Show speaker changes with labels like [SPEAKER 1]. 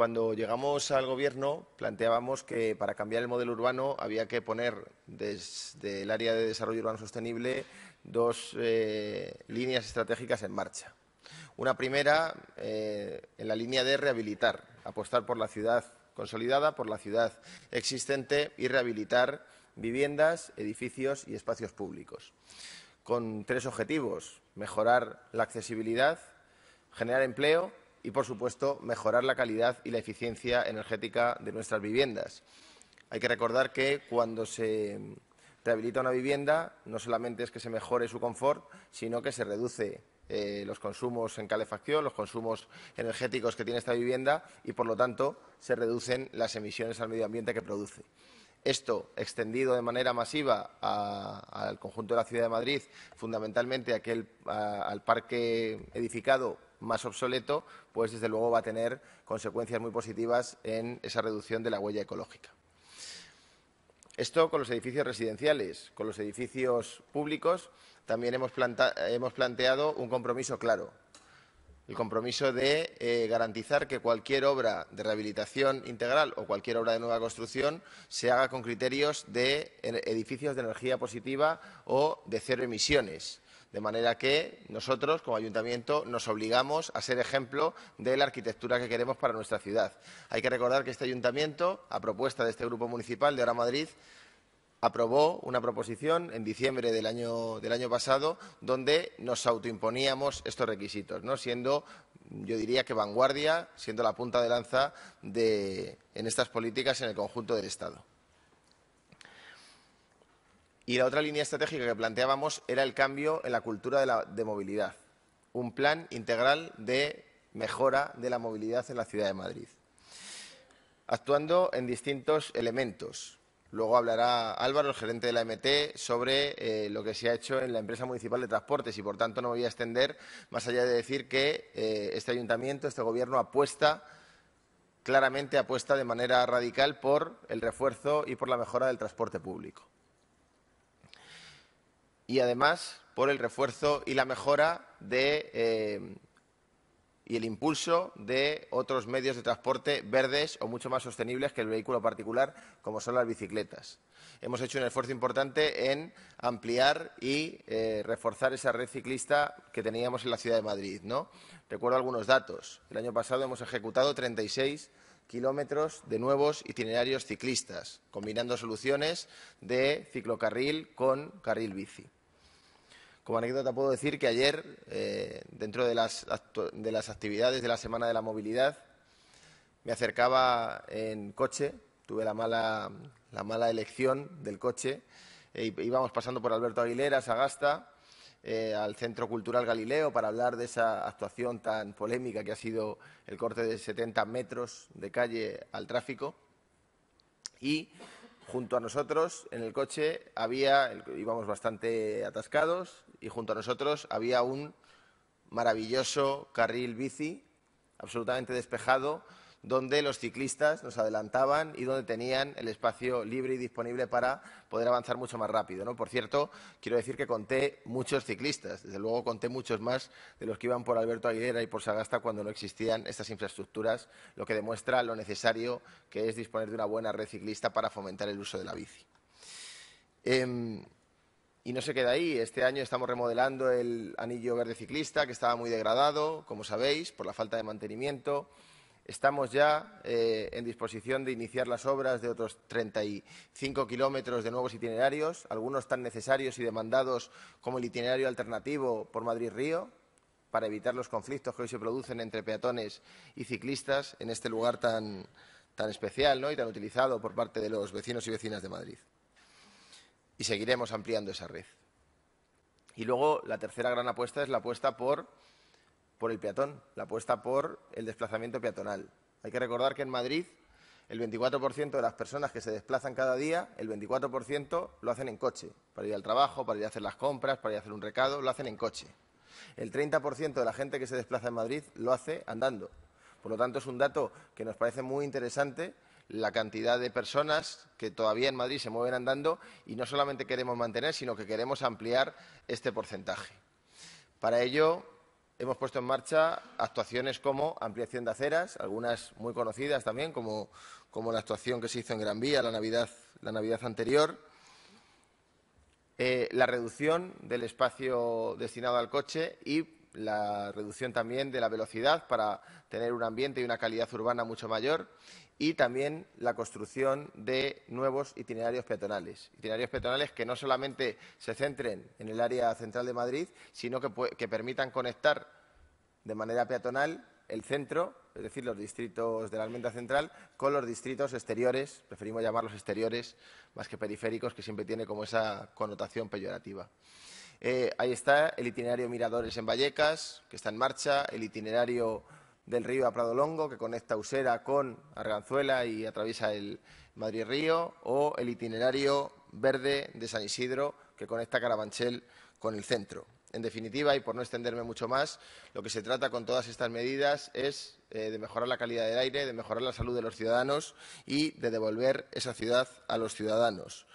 [SPEAKER 1] Cuando llegamos al gobierno planteábamos que para cambiar el modelo urbano había que poner desde el área de desarrollo urbano sostenible dos eh, líneas estratégicas en marcha. Una primera eh, en la línea de rehabilitar, apostar por la ciudad consolidada, por la ciudad existente y rehabilitar viviendas, edificios y espacios públicos. Con tres objetivos, mejorar la accesibilidad, generar empleo y, por supuesto, mejorar la calidad y la eficiencia energética de nuestras viviendas. Hay que recordar que cuando se rehabilita una vivienda, no solamente es que se mejore su confort, sino que se reduce eh, los consumos en calefacción, los consumos energéticos que tiene esta vivienda y, por lo tanto, se reducen las emisiones al medio ambiente que produce. Esto extendido de manera masiva al conjunto de la ciudad de Madrid, fundamentalmente al parque edificado más obsoleto, pues desde luego va a tener consecuencias muy positivas en esa reducción de la huella ecológica. Esto con los edificios residenciales, con los edificios públicos, también hemos, planteado un compromiso claro. El compromiso de eh, garantizar que cualquier obra de rehabilitación integral o cualquier obra de nueva construcción se haga con criterios de edificios de energía positiva o de cero emisiones. De manera que nosotros, como ayuntamiento, nos obligamos a ser ejemplo de la arquitectura que queremos para nuestra ciudad. Hay que recordar que este ayuntamiento, a propuesta de este grupo municipal de Ahora Madrid, aprobó una proposición en diciembre del año, pasado donde nos autoimponíamos estos requisitos, ¿no? siendo, yo diría que vanguardia, siendo la punta de lanza de, en estas políticas en el conjunto del Estado. Y la otra línea estratégica que planteábamos era el cambio en la cultura de, la, movilidad. Un plan integral de mejora de la movilidad en la ciudad de Madrid. Actuando en distintos elementos. Luego hablará Álvaro, el gerente de la MT, sobre eh, lo que se ha hecho en la empresa municipal de transportes y, por tanto, no me voy a extender más allá de decir que eh, este ayuntamiento, este gobierno apuesta claramente apuesta de manera radical por el refuerzo y por la mejora del transporte público y además por el refuerzo y la mejora de, eh, y el impulso de otros medios de transporte verdes o mucho más sostenibles que el vehículo particular, como son las bicicletas. Hemos hecho un esfuerzo importante en ampliar y eh, reforzar esa red ciclista que teníamos en la ciudad de Madrid. ¿no? Recuerdo algunos datos. El año pasado hemos ejecutado 36 kilómetros de nuevos itinerarios ciclistas, combinando soluciones de ciclocarril con carril bici. Como anécdota puedo decir que ayer, eh, dentro de las, de las actividades de la Semana de la Movilidad, me acercaba en coche, tuve la mala, la mala elección del coche, e íbamos pasando por Alberto Aguilera, Sagasta, eh, al Centro Cultural Galileo para hablar de esa actuación tan polémica que ha sido el corte de 70 metros de calle al tráfico. Y junto a nosotros en el coche había, íbamos bastante atascados, y junto a nosotros había un maravilloso carril bici, absolutamente despejado, donde los ciclistas nos adelantaban y donde tenían el espacio libre y disponible para poder avanzar mucho más rápido. ¿no? Por cierto, quiero decir que conté muchos ciclistas, desde luego conté muchos más de los que iban por Alberto Aguilera y por Sagasta cuando no existían estas infraestructuras, lo que demuestra lo necesario que es disponer de una buena red ciclista para fomentar el uso de la bici. Em, y no se queda ahí. Este año estamos remodelando el anillo verde ciclista, que estaba muy degradado, como sabéis, por la falta de mantenimiento. Estamos ya eh, en disposición de iniciar las obras de otros 35 kilómetros de nuevos itinerarios, algunos tan necesarios y demandados como el itinerario alternativo por Madrid-Río, para evitar los conflictos que hoy se producen entre peatones y ciclistas en este lugar tan, tan especial ¿no? y tan utilizado por parte de los vecinos y vecinas de Madrid. Y seguiremos ampliando esa red. Y luego la tercera gran apuesta es la apuesta por por el peatón, la apuesta por el desplazamiento peatonal. Hay que recordar que en Madrid el 24% de las personas que se desplazan cada día, el 24% lo hacen en coche, para ir al trabajo, para ir a hacer las compras, para ir a hacer un recado, lo hacen en coche. El 30% de la gente que se desplaza en Madrid lo hace andando. Por lo tanto, es un dato que nos parece muy interesante la cantidad de personas que todavía en Madrid se mueven andando y no solamente queremos mantener, sino que queremos ampliar este porcentaje. Para ello, hemos puesto en marcha actuaciones como ampliación de aceras, algunas muy conocidas también, como, como la actuación que se hizo en Gran Vía la Navidad, la Navidad anterior, eh, la reducción del espacio destinado al coche y la reducción también de la velocidad para tener un ambiente y una calidad urbana mucho mayor y también la construcción de nuevos itinerarios peatonales. Itinerarios peatonales que no solamente se centren en el área central de Madrid, sino que, permitan conectar de manera peatonal el centro, es decir, los distritos de la Almenda Central, con los distritos exteriores, preferimos llamarlos exteriores más que periféricos, que siempre tiene como esa connotación peyorativa. Eh, ahí está el itinerario Miradores en Vallecas, que está en marcha, el itinerario del río a Longo, que conecta Usera con Arganzuela y atraviesa el Madrid Río, o el itinerario verde de San Isidro, que conecta Carabanchel con el centro. En definitiva, y por no extenderme mucho más, lo que se trata con todas estas medidas es eh, de mejorar la calidad del aire, de mejorar la salud de los ciudadanos y de devolver esa ciudad a los ciudadanos.